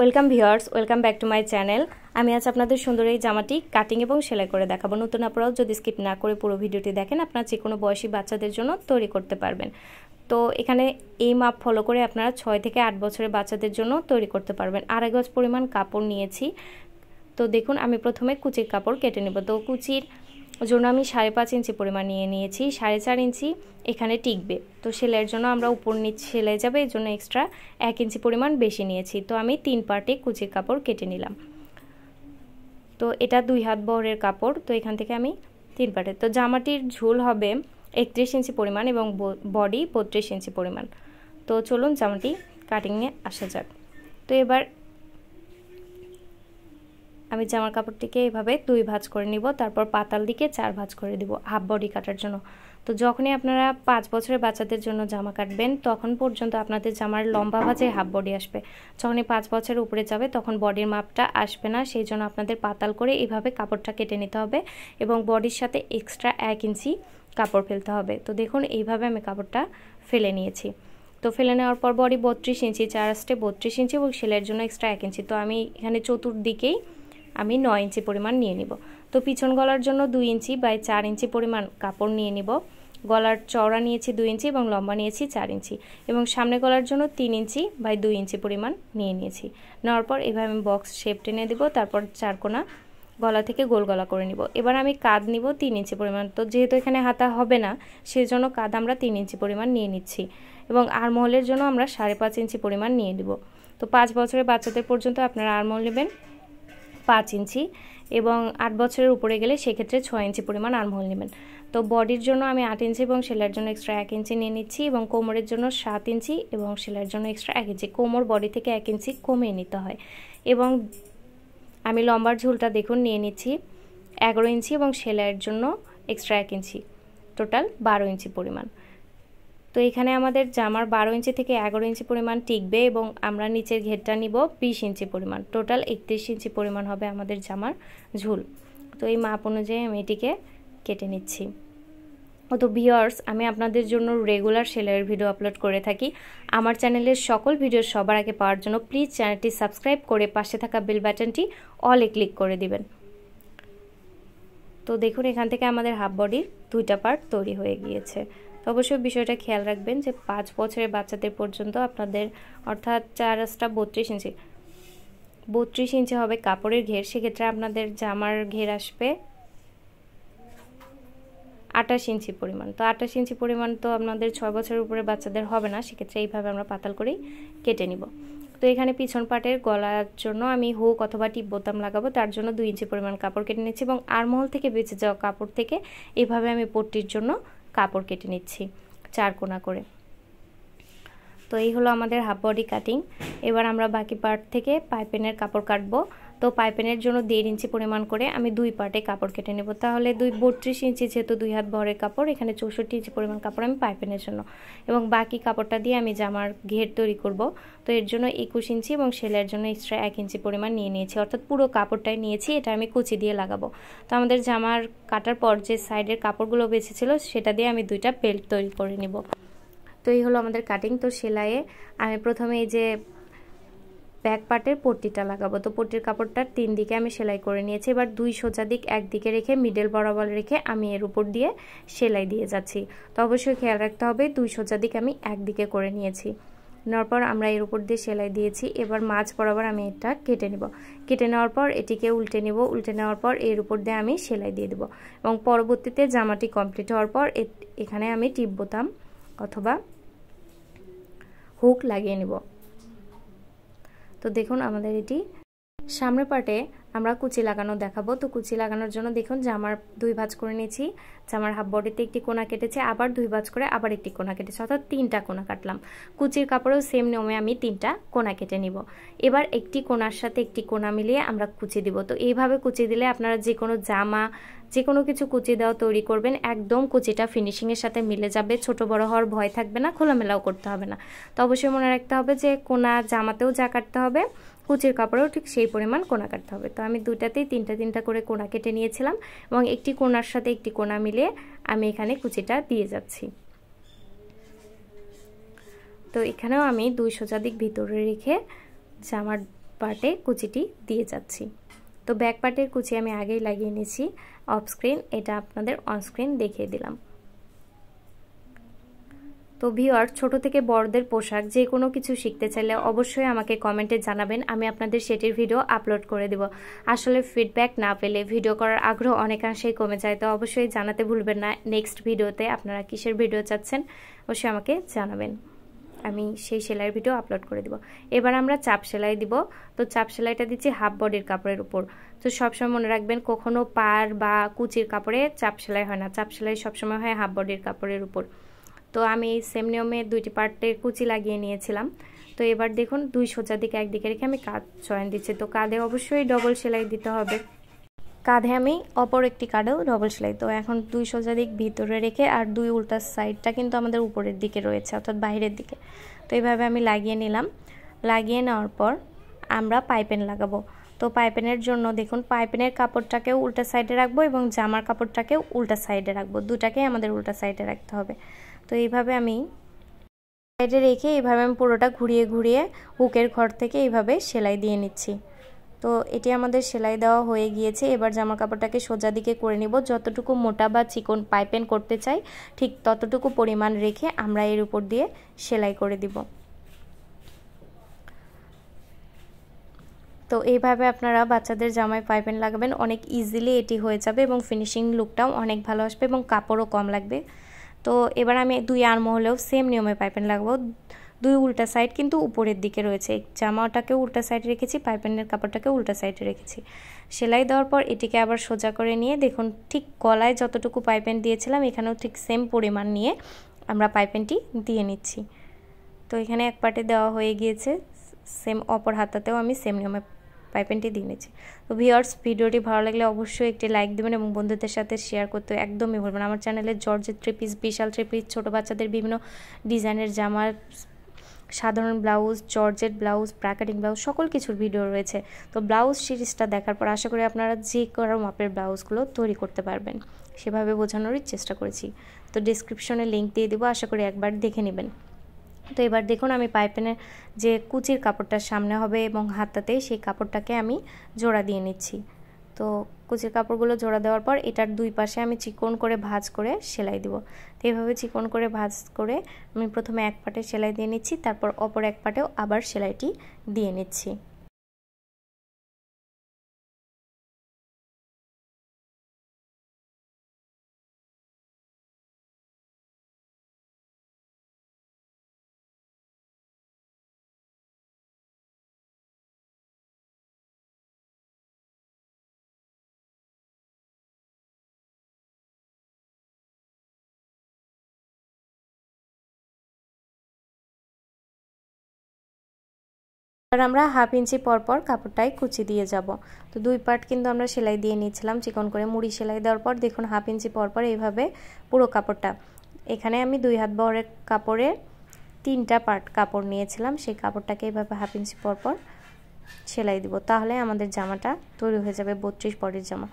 welcome viewers welcome back to my channel আমি আজ আপনাদের সুন্দর এই জামাটি কাটিং এবং সেলাই করে দেখাবো নতুন আপনারাও যদি স্কিপ না করে পুরো ভিডিওটি দেখেন আপনার যে কোনো বয়সী বাচ্চাদের জন্য তৈরি করতে পারবেন তো এখানে এই মাপ ফলো করে আপনারা ছয় থেকে আট বছরের বাচ্চাদের জন্য তৈরি করতে পারবেন আড়াই গজ পরিমাণ কাপড় নিয়েছি তো দেখুন আমি প্রথমে কুচির কাপড় কেটে নেব তো কুচির ওই জন্য আমি সাড়ে পাঁচ ইঞ্চি পরিমাণ নিয়ে নিয়েছি সাড়ে চার ইঞ্চি এখানে টিকবে তো সেলাইয়ের জন্য আমরা উপর নিচ সেলাই যাবে এর জন্য এক্সট্রা এক ইঞ্চি পরিমাণ বেশি নিয়েছি তো আমি তিন পার্টে কুচির কাপড় কেটে নিলাম তো এটা দুই হাত বহরের কাপড় তো এখান থেকে আমি তিন পার্টে তো জামাটির ঝুল হবে একত্রিশ ইঞ্চি পরিমাণ এবং বডি বত্রিশ ইঞ্চি পরিমাণ তো চলুন জামাটি কাটিংয়ে আসা যাক তো এবার আমি জামার কাপড়টিকে এভাবে দুই ভাঁজ করে নিব তারপর পাতাল দিকে চার ভাঁজ করে দিব হাফ বডি কাটার জন্য তো যখনই আপনারা পাঁচ বছরের বাচ্চাদের জন্য জামা কাটবেন তখন পর্যন্ত আপনাদের জামার লম্বা ভাঁজে হাফ বডি আসবে যখনই পাঁচ বছরের উপরে যাবে তখন বডির মাপটা আসবে না সেই জন্য আপনাদের পাতাল করে এভাবে কাপড়টা কেটে নিতে হবে এবং বডির সাথে এক্সট্রা এক ইঞ্চি কাপড় ফেলতে হবে তো দেখুন এইভাবে আমি কাপড়টা ফেলে নিয়েছি তো ফেলে নেওয়ার পর বডি বত্রিশ ইঞ্চি চার আসতে বত্রিশ ইঞ্চি এবং সেলাইয়ের জন্য এক্সট্রা এক ইঞ্চি তো আমি এখানে চতুর্দিকেই আমি নয় ইঞ্চি পরিমাণ নিয়ে নিব তো পিছন গলার জন্য দুই ইঞ্চি বাই চার ইঞ্চি পরিমাণ কাপড় নিয়ে নিব গলার চওড়া নিয়েছি দুই ইঞ্চি এবং লম্বা নিয়েছি চার ইঞ্চি এবং সামনে গলার জন্য তিন ইঞ্চি বাই দুই ইঞ্চি পরিমাণ নিয়ে নিয়েছি নেওয়ার পর এভাবে আমি বক্স শেপ টেনে দেবো তারপর চারকোনা গলা থেকে গোল গলা করে নিব এবার আমি কাঁধ নিব তিন ইঞ্চি পরিমাণ তো যেহেতু এখানে হাতা হবে না সেজন্য কাঁধ আমরা তিন ইঞ্চি পরিমাণ নিয়ে নিচ্ছি এবং আরমহলের জন্য আমরা সাড়ে পাঁচ ইঞ্চি পরিমাণ নিয়ে নিব তো পাঁচ বছরের বাচ্চাদের পর্যন্ত আপনারা আরমহল নেবেন পাঁচ ইঞ্চি এবং আট বছরের উপরে গেলে সেক্ষেত্রে ছয় ইঞ্চি পরিমাণ আর্মহোল নেবেন তো বডির জন্য আমি আট ইঞ্চি এবং সেলাইয়ের জন্য এক্সট্রা এক ইঞ্চি নিয়ে নিচ্ছি এবং কোমরের জন্য সাত ইঞ্চি এবং সেলাইয়ের জন্য এক্সট্রা এক ইঞ্চি কোমর বডি থেকে এক ইঞ্চি কমিয়ে নিতে হয় এবং আমি লম্বার ঝুলটা দেখুন নিয়ে নিচ্ছি এগারো ইঞ্চি এবং সেলাইয়ের জন্য এক্সট্রা এক ইঞ্চি টোটাল বারো ইঞ্চি পরিমাণ তো এখানে আমাদের জামার বারো ইঞ্চি থেকে এগারো ইঞ্চি পরিমাণ টিকবে এবং আমরা নিচের ঘেরটা নিব বিশ ইঞ্চি পরিমাণ টোটাল একত্রিশ ইঞ্চি পরিমাণ হবে আমাদের জামার ঝুল তো এই মাপ অনুযায়ী আমি এটিকে কেটে নিচ্ছি তো ভিওয়ার্স আমি আপনাদের জন্য রেগুলার সেলাইয়ের ভিডিও আপলোড করে থাকি আমার চ্যানেলের সকল ভিডিও সবার আগে পাওয়ার জন্য প্লিজ চ্যানেলটি সাবস্ক্রাইব করে পাশে থাকা বেল বাটনটি অলে ক্লিক করে দিবেন তো দেখুন এখান থেকে আমাদের হাফ বডির দুইটা পার্ট তৈরি হয়ে গিয়েছে অবশ্যই বিষয়টা খেয়াল রাখবেন যে পাঁচ বছরের বাচ্চাদের পর্যন্ত আপনাদের অর্থাৎ চারাসটা বত্রিশ ইঞ্চি বত্রিশ ইঞ্চি হবে কাপড়ের ঘের সেক্ষেত্রে আপনাদের জামার ঘের আসবে আটাশ ইঞ্চি পরিমাণ তো আটাশ ইঞ্চি পরিমাণ তো আপনাদের ছয় বছরের উপরে বাচ্চাদের হবে না সেক্ষেত্রে এইভাবে আমরা পাতাল করেই কেটে নিব তো এখানে পিছন পাটের গলার জন্য আমি হুক অথবা টিপ বোতাম লাগাবো তার জন্য দুই ইঞ্চি পরিমাণ কাপড় কেটে নিচ্ছি এবং আরমহল থেকে বেঁচে যাওয়া কাপড় থেকে এভাবে আমি পট্টির জন্য কাপড় কেটে নিচ্ছি চার কোনা করে তো এই হলো আমাদের হাফ বডি কাটিং এবার আমরা বাকি পার্ট থেকে পাইপেনের কাপড় কাটবো তো পাইপেনের জন্য দেড় ইঞ্চি পরিমাণ করে আমি দুই পার্টে কাপড় কেটে নেব তাহলে দুই বত্রিশ ইঞ্চি যেহেতু দুই হাত ভরের কাপড় এখানে চৌষট্টি ইঞ্চি পরিমাণ কাপড় আমি পাইপেনের জন্য এবং বাকি কাপড়টা দিয়ে আমি জামার ঘের তৈরি করব তো এর জন্য একুশ ইঞ্চি এবং সেলাইয়ের জন্য এক্সট্রা এক ইঞ্চি পরিমাণ নিয়ে নিয়েছি অর্থাৎ পুরো কাপড়টাই নিয়েছি এটা আমি কুচি দিয়ে লাগাবো তো আমাদের জামার কাটার পর যে সাইডের কাপড়গুলো বেঁচেছিল সেটা দিয়ে আমি দুইটা বেল্ট তৈরি করে নিব তো এই হলো আমাদের কাটিং তো সেলাইয়ে আমি প্রথমে এই যে ব্যাক পার্টের পট্টিটা লাগাবো তো পট্টির কাপড়টা তিন দিকে আমি সেলাই করে নিয়েছি এবার দুই সোজা দিক একদিকে রেখে মিডল বরাবর রেখে আমি এর উপর দিয়ে সেলাই দিয়ে যাচ্ছি তো অবশ্যই খেয়াল রাখতে হবে দুই সোজা দিক আমি একদিকে করে নিয়েছি নেওয়ার পর আমরা এর উপর দিয়ে সেলাই দিয়েছি এবার মাছ বরাবর আমি এটা কেটে নেব কেটে নেওয়ার পর এটিকে উল্টে নেব উল্টে নেওয়ার পর এর উপর দিয়ে আমি সেলাই দিয়ে দেবো এবং পরবর্তীতে জামাটি কমপ্লিট হওয়ার পর এখানে আমি টিপ বোতাম অথবা হুক লাগিয়ে নেব তো দেখুন আমাদের এটি সামনে পাটে আমরা কুচি লাগানো দেখাবো তো কুচি লাগানোর জন্য দেখুন জামার দুই ভাঁজ করে নিয়েছি জামার হাফ বডিতে একটি কোনা কেটেছে আবার দুই ভাঁজ করে আবার একটি কোনা কেটেছে অর্থাৎ তিনটা কোনা কাটলাম কুচির কাপড়েও সেম নিয়মে আমি তিনটা কোনা কেটে নিব এবার একটি কোনার সাথে একটি কোনা মিলিয়ে আমরা কুচি দিব তো এইভাবে কুচি দিলে আপনারা যে কোনো জামা যে কোনো কিছু কুচি দেওয়া তৈরি করবেন একদম কুচিটা ফিনিশিংয়ের সাথে মিলে যাবে ছোট বড় হওয়ার ভয় থাকবে না খোলামেলাও করতে হবে না তো অবশ্যই মনে রাখতে হবে যে কোনা জামাতেও যা কাটতে হবে কুচির কাপড়েও ঠিক সেই পরিমাণ কোনা কাটতে হবে তো আমি দুটাতেই তিনটা তিনটা করে কোনা কেটে নিয়েছিলাম এবং একটি কোনার সাথে একটি কোনা মিলিয়ে আমি এখানে কুচিটা দিয়ে যাচ্ছি তো এখানেও আমি দুই সোজা ভিতরে রেখে জামার পার্টে কুচিটি দিয়ে যাচ্ছি তো ব্যাক পার্টের কুচি আমি আগেই লাগিয়ে নিয়েছি অফ স্ক্রিন এটা আপনাদের অনস্ক্রিন দেখিয়ে দিলাম তো ভিওয়ার ছোট থেকে বড়দের পোশাক যে কোনো কিছু শিখতে চাইলে অবশ্যই আমাকে কমেন্টে জানাবেন আমি আপনাদের সেটির ভিডিও আপলোড করে দেব আসলে ফিডব্যাক না পেলে ভিডিও করার আগ্রহ অনেকাংশেই কমে যায় তো অবশ্যই জানাতে ভুলবেন না নেক্সট ভিডিওতে আপনারা কিসের ভিডিও চাচ্ছেন অবশ্যই আমাকে জানাবেন আমি সেই সেলাইয়ের ভিডিও আপলোড করে দিব এবার আমরা চাপ সেলাই দিব তো চাপ সেলাইটা দিচ্ছি হাফ বডির কাপড়ের উপর তো সবসময় মনে রাখবেন কখনো পার বা কুচির কাপড়ে চাপ সেলাই হয় না চাপ সেলাই সবসময় হয় হাফ বডির কাপড়ের উপর তো আমি এই সেম নিয়মে দুইটি পার্টের কুচি লাগিয়ে নিয়েছিলাম তো এবার দেখুন দুই সোজা দিকে একদিকে রেখে আমি কাজ জয়েন দিচ্ছি তো কাঁধে অবশ্যই ডবল সেলাই দিতে হবে কাঁধে আমি অপর একটি কাঁধেও ডবল সেলাই তো এখন দুই সোজা দিক ভিতরে রেখে আর দুই উল্টার সাইডটা কিন্তু আমাদের উপরের দিকে রয়েছে অর্থাৎ বাইরের দিকে তো এইভাবে আমি লাগিয়ে নিলাম লাগিয়ে নেওয়ার পর আমরা পাইপেন লাগাবো তো পাইপেনের জন্য দেখুন পাইপেনের কাপড়টাকেও উল্টা সাইডে রাখবো এবং জামার কাপড়টাকেও উল্টা সাইডে রাখবো দুটাকেই আমাদের উল্টা সাইডে রাখতে হবে তো এইভাবে আমি সাইডে রেখে এইভাবে আমি পুরোটা ঘুরিয়ে ঘুরিয়ে হুকের ঘর থেকে এইভাবে সেলাই দিয়ে নিচ্ছি তো এটি আমাদের সেলাই দেওয়া হয়ে গিয়েছে এবার জামা কাপড়টাকে সোজা দিকে করে নিব যতটুকু মোটা বা চিকন পাইপেন করতে চাই ঠিক ততটুকু পরিমাণ রেখে আমরা এর উপর দিয়ে সেলাই করে দিব তো এইভাবে আপনারা বাচ্চাদের জামায় পাইপেন লাগাবেন অনেক ইজিলি এটি হয়ে যাবে এবং ফিনিশিং লুকটাও অনেক ভালো আসবে এবং কাপড়ও কম লাগবে তো এবার আমি দুই আর্ম হলেও সেম নিয়মে পাইপেন লাগাবো দুই উল্টা সাইড কিন্তু উপরের দিকে রয়েছে জামাটাকে উল্টা সাইডে রেখেছি পাইপেনের কাপড়টাকে উল্টা সাইডে রেখেছি সেলাই দেওয়ার পর এটিকে আবার সোজা করে নিয়ে দেখুন ঠিক গলায় যতটুকু পাইপেন দিয়েছিলাম এখানেও ঠিক সেম পরিমাণ নিয়ে আমরা পাইপেনটি দিয়ে নিচ্ছি তো এখানে এক পাটে দেওয়া হয়ে গিয়েছে সেম অপর হাতাতেও আমি সেম নিয়মে পাইপেনটি দিয়ে নিয়েছি তো ভিওর্স ভিডিওটি ভালো লাগলে অবশ্যই একটি লাইক দেবেন এবং বন্ধুদের সাথে শেয়ার করতে একদমই ভুলবেন আমার চ্যানেলে জর্জের থ্রি পিস বিশাল থ্রি পিস ছোটো বাচ্চাদের বিভিন্ন ডিজাইনের জামার সাধারণ ব্লাউজ জর্জেট ব্লাউজ ব্র্যাকেটিং ব্লাউজ সকল কিছুর ভিডিও রয়েছে তো ব্লাউজ সিরিজটা দেখার পর আশা করি আপনারা যে কোনো মাপের ব্লাউজগুলো তৈরি করতে পারবেন সেভাবে বোঝানোরই চেষ্টা করেছি তো ডিসক্রিপশনে লিঙ্ক দিয়ে দেবো আশা করি একবার দেখে নেবেন তো এবার দেখুন আমি পাইপেনের যে কুচির কাপড়টার সামনে হবে এবং হাতাতে সেই কাপড়টাকে আমি জোড়া দিয়ে নিচ্ছি তো কুচির কাপড়গুলো জোড়া দেওয়ার পর এটার দুই পাশে আমি চিকন করে ভাজ করে সেলাই দিব তো এইভাবে চিকন করে ভাজ করে আমি প্রথমে এক পাটে সেলাই দিয়ে নিচ্ছি তারপর অপর এক পাটেও আবার সেলাইটি দিয়ে নিচ্ছি এবার আমরা হাফ ইঞ্চি পরপর কাপড়টায় কুচি দিয়ে যাব তো দুই পার্ট কিন্তু আমরা সেলাই দিয়ে নিয়েছিলাম চিকন করে মুড়ি সেলাই দেওয়ার পর দেখুন হাফ ইঞ্চি পরপর এইভাবে পুরো কাপড়টা এখানে আমি দুই হাত বহরের কাপড়ে তিনটা পার্ট কাপড় নিয়েছিলাম সেই কাপড়টাকে এইভাবে হাফ ইঞ্চি পরপর সেলাই দিব তাহলে আমাদের জামাটা তৈরি হয়ে যাবে বত্রিশ পরের জামা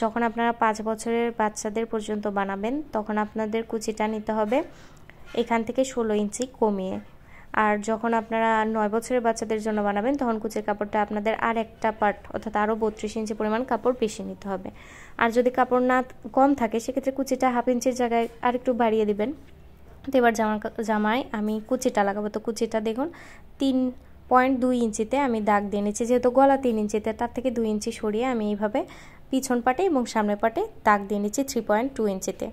যখন আপনারা পাঁচ বছরের বাচ্চাদের পর্যন্ত বানাবেন তখন আপনাদের কুচিটা নিতে হবে এখান থেকে ষোলো ইঞ্চি কমিয়ে আর যখন আপনারা নয় বছরের বাচ্চাদের জন্য বানাবেন তখন কুচির কাপড়টা আপনাদের আর একটা পার্ট অর্থাৎ আরও বত্রিশ ইঞ্চি পরিমাণ কাপড় বেশি নিতে হবে আর যদি কাপড় না কম থাকে সেক্ষেত্রে কুচিটা হাফ ইঞ্চির জায়গায় আরেকটু বাড়িয়ে দিবেন তো এবার জামা জামায় আমি কুচিটা লাগাবো তো কুচিটা দেখুন তিন পয়েন্ট দুই ইঞ্চিতে আমি দাগ দিয়ে নিচ্ছি যেহেতু গলা তিন ইঞ্চিতে তার থেকে দুই ইঞ্চি সরিয়ে আমি এইভাবে পিছন পাটে এবং সামনে পাটে দাগ দিয়ে নিচ্ছি থ্রি পয়েন্ট টু ইঞ্চিতে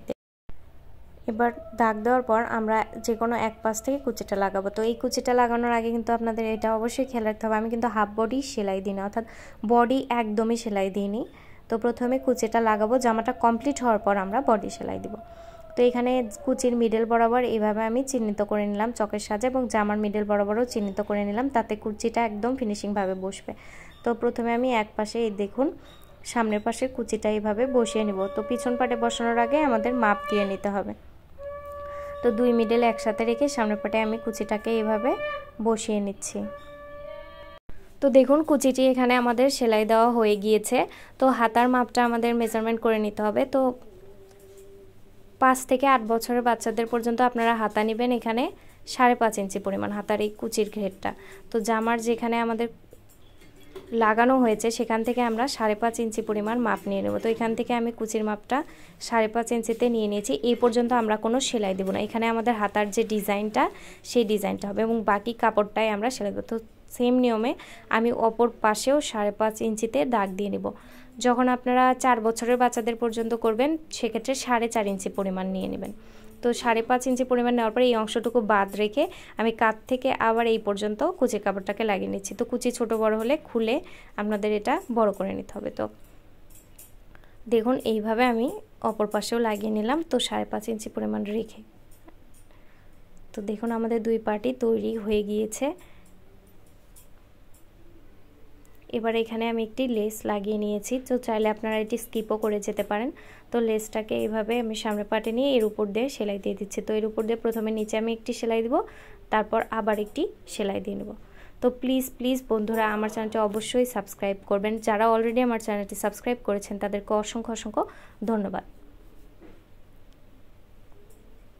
এবার দাগ দেওয়ার পর আমরা যে কোনো এক পাশ থেকে কুচিটা লাগাবো তো এই কুচিটা লাগানোর আগে কিন্তু আপনাদের এটা অবশ্যই খেয়াল রাখতে হবে আমি কিন্তু হাফ বডি সেলাই দিই না অর্থাৎ বডি একদমই সেলাই দিইনি তো প্রথমে কুচিটা লাগাবো জামাটা কমপ্লিট হওয়ার পর আমরা বডি সেলাই দিব তো এখানে কুচির মিডল বরাবর এইভাবে আমি চিহ্নিত করে নিলাম চকের সাজে এবং জামার মিডল বরাবরও চিহ্নিত করে নিলাম তাতে কুচিটা একদম ফিনিশিংভাবে বসবে তো প্রথমে আমি এক পাশে এই দেখুন সামনের পাশে কুচিটা এইভাবে বসিয়ে নিব তো পিছন পাটে বসানোর আগে আমাদের মাপ দিয়ে নিতে হবে তো দুই মিডেল একসাথে রেখে সামনের পাটে আমি কুচিটাকে এভাবে বসিয়ে নিচ্ছি তো দেখুন কুচিটি এখানে আমাদের সেলাই দেওয়া হয়ে গিয়েছে তো হাতার মাপটা আমাদের মেজারমেন্ট করে নিতে হবে তো পাঁচ থেকে আট বছরের বাচ্চাদের পর্যন্ত আপনারা হাতা নেবেন এখানে সাড়ে পাঁচ ইঞ্চি পরিমাণ হাতার এই কুচির ঘেরটা তো জামার যেখানে আমাদের লাগানো হয়েছে সেখান থেকে আমরা সাড়ে পাঁচ ইঞ্চি পরিমাণ মাপ নিয়ে নেব তো এখান থেকে আমি কুচির মাপটা সাড়ে পাঁচ ইঞ্চিতে নিয়ে নিয়েছি এই পর্যন্ত আমরা কোনো সেলাই দেবো না এখানে আমাদের হাতার যে ডিজাইনটা সেই ডিজাইনটা হবে এবং বাকি কাপড়টাই আমরা সেলাই দেবো তো সেম নিয়মে আমি অপর পাশেও সাড়ে পাঁচ ইঞ্চিতে দাগ দিয়ে নেব যখন আপনারা চার বছরের বাচ্চাদের পর্যন্ত করবেন সেক্ষেত্রে সাড়ে চার ইঞ্চি পরিমাণ নিয়ে নেবেন তো সাড়ে পাঁচ ইঞ্চি পরিমাণ নেওয়ার পরে এই অংশটুকু বাদ রেখে আমি কাত থেকে আবার এই পর্যন্ত কুচি কাপড়টাকে লাগিয়ে নিচ্ছি তো কুচি ছোট বড় হলে খুলে আপনাদের এটা বড় করে নিতে হবে তো দেখুন এইভাবে আমি অপর পাশেও লাগিয়ে নিলাম তো সাড়ে পাঁচ ইঞ্চি পরিমাণ রেখে তো দেখুন আমাদের দুই পার্টি তৈরি হয়ে গিয়েছে এবার এখানে আমি একটি লেস লাগিয়ে নিয়েছি তো চাইলে আপনারা এটি স্কিপও করে যেতে পারেন তো লেসটাকে এইভাবে আমি সামনে পাটে নিয়ে এর উপর দিয়ে সেলাই দিয়ে দিচ্ছি তো এর উপর দিয়ে প্রথমে নিচে আমি একটি সেলাই দিব তারপর আবার একটি সেলাই দিয়ে নেব তো প্লিজ প্লিজ বন্ধুরা আমার চ্যানেলটি অবশ্যই সাবস্ক্রাইব করবেন যারা অলরেডি আমার চ্যানেলটি সাবস্ক্রাইব করেছেন তাদেরকে অসংখ্য অসংখ্য ধন্যবাদ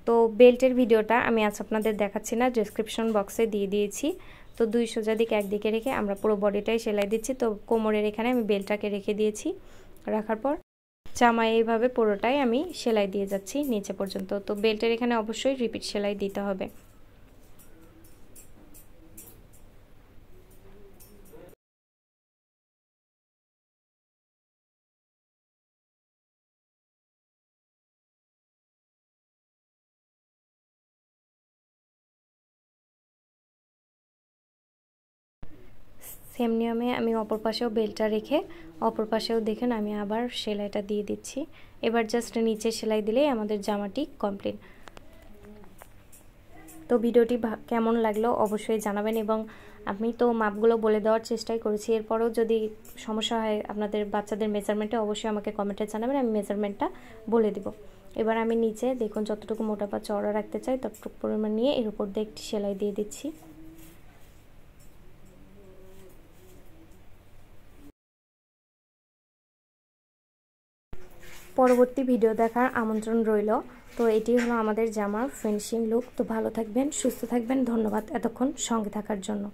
তো বেল্টের ভিডিওটা আমি আজ আপনাদের দেখাচ্ছি না ডিসক্রিপশন বক্সে দিয়ে দিয়েছি তো দুই সোজা দিক একদিকে রেখে আমরা পুরো বডিটাই সেলাই দিচ্ছি তো কোমরের এখানে আমি বেলটাকে রেখে দিয়েছি রাখার পর জামা এইভাবে পুরোটাই আমি সেলাই দিয়ে যাচ্ছি নিচে পর্যন্ত তো বেল্টের এখানে অবশ্যই রিপিট সেলাই দিতে হবে সেম নিয়মে আমি অপর পাশেও বেলটা রেখে অপর পাশেও দেখেন আমি আবার সেলাইটা দিয়ে দিচ্ছি এবার জাস্ট নিচে সেলাই দিলেই আমাদের জামাটি কমপ্লিট তো ভিডিওটি কেমন লাগলো অবশ্যই জানাবেন এবং আমি তো মাপগুলো বলে দেওয়ার চেষ্টাই করেছি এরপরও যদি সমস্যা হয় আপনাদের বাচ্চাদের মেজারমেন্টে অবশ্যই আমাকে কমেন্টে জানাবেন আমি মেজারমেন্টটা বলে দিব এবার আমি নিচে দেখুন যতটুকু মোটা চড়া রাখতে চাই ততটুকু পরিমাণ নিয়ে এর উপর দিয়ে একটি সেলাই দিয়ে দিচ্ছি পরবর্তী ভিডিও দেখার আমন্ত্রণ রইল তো এটি হলো আমাদের জামা ফেন্সিং লুক তো ভালো থাকবেন সুস্থ থাকবেন ধন্যবাদ এতক্ষণ সঙ্গে থাকার জন্য